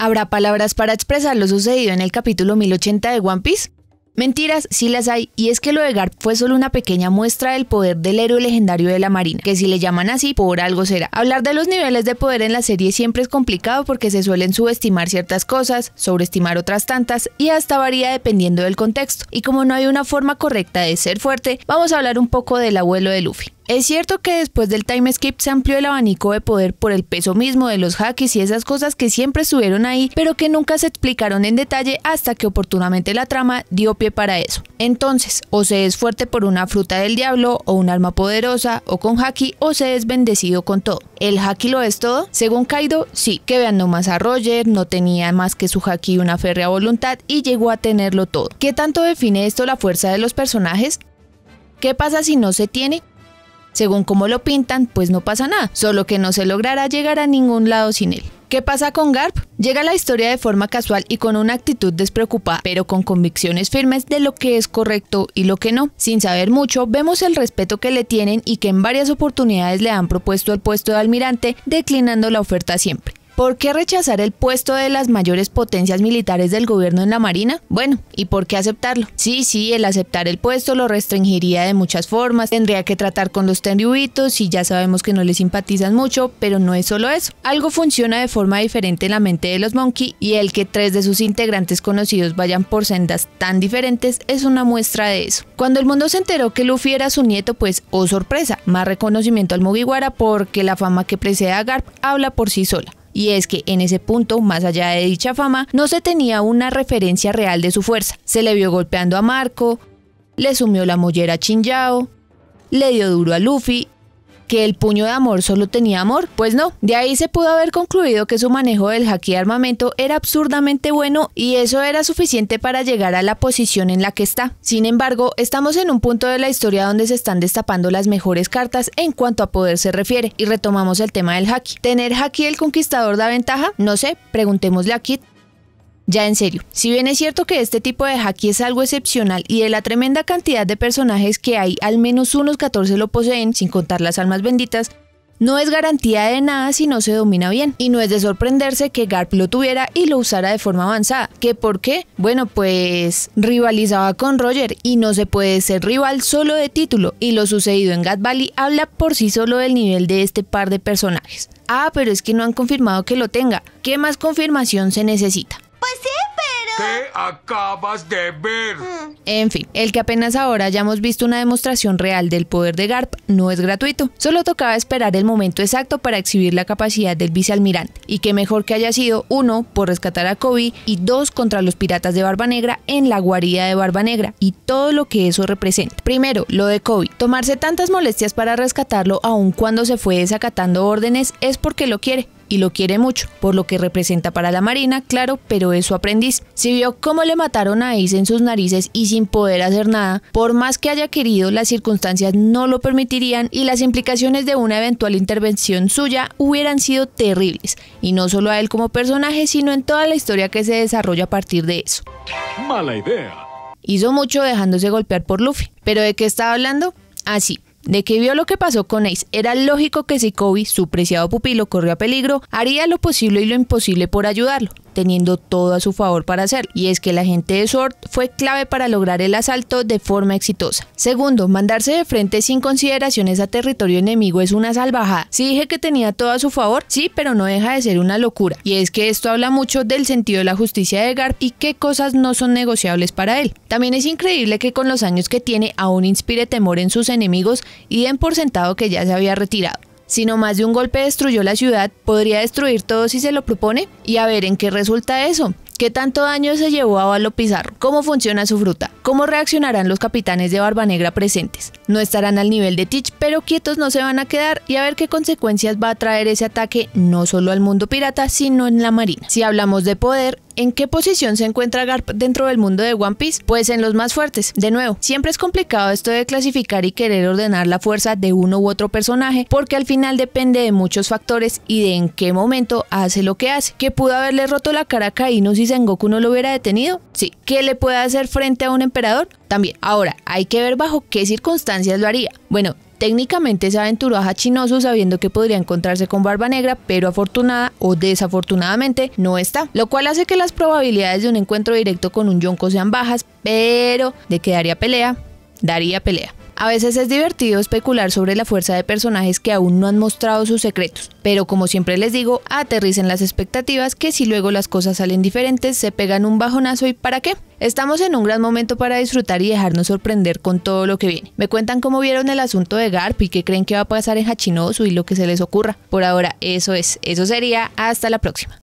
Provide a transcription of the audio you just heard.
¿Habrá palabras para expresar lo sucedido en el capítulo 1080 de One Piece? Mentiras, sí las hay, y es que lo de Garp fue solo una pequeña muestra del poder del héroe legendario de la Marina, que si le llaman así, por algo será. Hablar de los niveles de poder en la serie siempre es complicado porque se suelen subestimar ciertas cosas, sobreestimar otras tantas, y hasta varía dependiendo del contexto. Y como no hay una forma correcta de ser fuerte, vamos a hablar un poco del abuelo de Luffy. Es cierto que después del time skip se amplió el abanico de poder por el peso mismo de los hackis y esas cosas que siempre estuvieron ahí, pero que nunca se explicaron en detalle hasta que oportunamente la trama dio pie para eso. Entonces, o se es fuerte por una fruta del diablo o un alma poderosa o con haki o se es bendecido con todo. ¿El haki lo es todo? Según Kaido, sí, que vean más a Roger, no tenía más que su haki y una férrea voluntad y llegó a tenerlo todo. ¿Qué tanto define esto la fuerza de los personajes? ¿Qué pasa si no se tiene? según como lo pintan, pues no pasa nada, solo que no se logrará llegar a ningún lado sin él. ¿Qué pasa con Garp? Llega la historia de forma casual y con una actitud despreocupada, pero con convicciones firmes de lo que es correcto y lo que no. Sin saber mucho, vemos el respeto que le tienen y que en varias oportunidades le han propuesto el puesto de almirante, declinando la oferta siempre. ¿Por qué rechazar el puesto de las mayores potencias militares del gobierno en la Marina? Bueno, ¿y por qué aceptarlo? Sí, sí, el aceptar el puesto lo restringiría de muchas formas, tendría que tratar con los tenriubitos y ya sabemos que no le simpatizan mucho, pero no es solo eso. Algo funciona de forma diferente en la mente de los Monkey y el que tres de sus integrantes conocidos vayan por sendas tan diferentes es una muestra de eso. Cuando el mundo se enteró que Luffy era su nieto, pues, oh sorpresa, más reconocimiento al Mugiwara porque la fama que precede a Garp habla por sí sola y es que en ese punto, más allá de dicha fama, no se tenía una referencia real de su fuerza. Se le vio golpeando a Marco, le sumió la mollera a Yao, le dio duro a Luffy que el puño de amor solo tenía amor? Pues no, de ahí se pudo haber concluido que su manejo del de armamento era absurdamente bueno y eso era suficiente para llegar a la posición en la que está. Sin embargo, estamos en un punto de la historia donde se están destapando las mejores cartas en cuanto a poder se refiere y retomamos el tema del haki. ¿Tener haki el conquistador da ventaja? No sé, preguntémosle a Kit. Ya en serio, si bien es cierto que este tipo de haki es algo excepcional y de la tremenda cantidad de personajes que hay, al menos unos 14 lo poseen, sin contar las almas benditas, no es garantía de nada si no se domina bien, y no es de sorprenderse que Garp lo tuviera y lo usara de forma avanzada. ¿Qué por qué? Bueno, pues rivalizaba con Roger y no se puede ser rival solo de título, y lo sucedido en Gat Valley habla por sí solo del nivel de este par de personajes. Ah, pero es que no han confirmado que lo tenga. ¿Qué más confirmación se necesita? acabas de ver? En fin, el que apenas ahora hayamos visto una demostración real del poder de GARP no es gratuito. Solo tocaba esperar el momento exacto para exhibir la capacidad del vicealmirante. Y que mejor que haya sido, uno, por rescatar a Kobe y dos, contra los piratas de Barba Negra en la guarida de Barba Negra y todo lo que eso representa. Primero, lo de Kobe. Tomarse tantas molestias para rescatarlo aun cuando se fue desacatando órdenes es porque lo quiere y lo quiere mucho, por lo que representa para la Marina, claro, pero es su aprendiz. Si vio cómo le mataron a Ace en sus narices y sin poder hacer nada, por más que haya querido, las circunstancias no lo permitirían y las implicaciones de una eventual intervención suya hubieran sido terribles, y no solo a él como personaje, sino en toda la historia que se desarrolla a partir de eso. Mala idea. Hizo mucho dejándose golpear por Luffy, pero ¿de qué estaba hablando? Así, ah, de que vio lo que pasó con Ace. Era lógico que si Kobe, su preciado pupilo, a peligro, haría lo posible y lo imposible por ayudarlo teniendo todo a su favor para hacer, y es que la gente de Sword fue clave para lograr el asalto de forma exitosa. Segundo, mandarse de frente sin consideraciones a territorio enemigo es una salvajada. Si dije que tenía todo a su favor, sí, pero no deja de ser una locura, y es que esto habla mucho del sentido de la justicia de Garp y qué cosas no son negociables para él. También es increíble que con los años que tiene aún inspire temor en sus enemigos y den por sentado que ya se había retirado. Si no más de un golpe destruyó la ciudad, podría destruir todo si se lo propone y a ver en qué resulta eso. ¿Qué tanto daño se llevó a Valo Pizarro? ¿Cómo funciona su fruta? ¿Cómo reaccionarán los capitanes de Barba Negra presentes? No estarán al nivel de Teach, pero quietos no se van a quedar y a ver qué consecuencias va a traer ese ataque no solo al mundo pirata, sino en la marina. Si hablamos de poder, ¿En qué posición se encuentra Garp dentro del mundo de One Piece? Pues en los más fuertes. De nuevo, siempre es complicado esto de clasificar y querer ordenar la fuerza de uno u otro personaje, porque al final depende de muchos factores y de en qué momento hace lo que hace. ¿Que pudo haberle roto la cara a Kaino si Sengoku no lo hubiera detenido? Sí. ¿Qué le puede hacer frente a un emperador? También. Ahora, hay que ver bajo qué circunstancias lo haría. Bueno, Técnicamente se aventuró a Hachinosu sabiendo que podría encontrarse con Barba Negra, pero afortunada o desafortunadamente no está, lo cual hace que las probabilidades de un encuentro directo con un Yonko sean bajas, pero de que daría pelea, daría pelea. A veces es divertido especular sobre la fuerza de personajes que aún no han mostrado sus secretos, pero como siempre les digo, aterricen las expectativas que si luego las cosas salen diferentes, se pegan un bajonazo y ¿para qué? Estamos en un gran momento para disfrutar y dejarnos sorprender con todo lo que viene. Me cuentan cómo vieron el asunto de Garp y qué creen que va a pasar en Hachinosu y lo que se les ocurra. Por ahora, eso es, eso sería, hasta la próxima.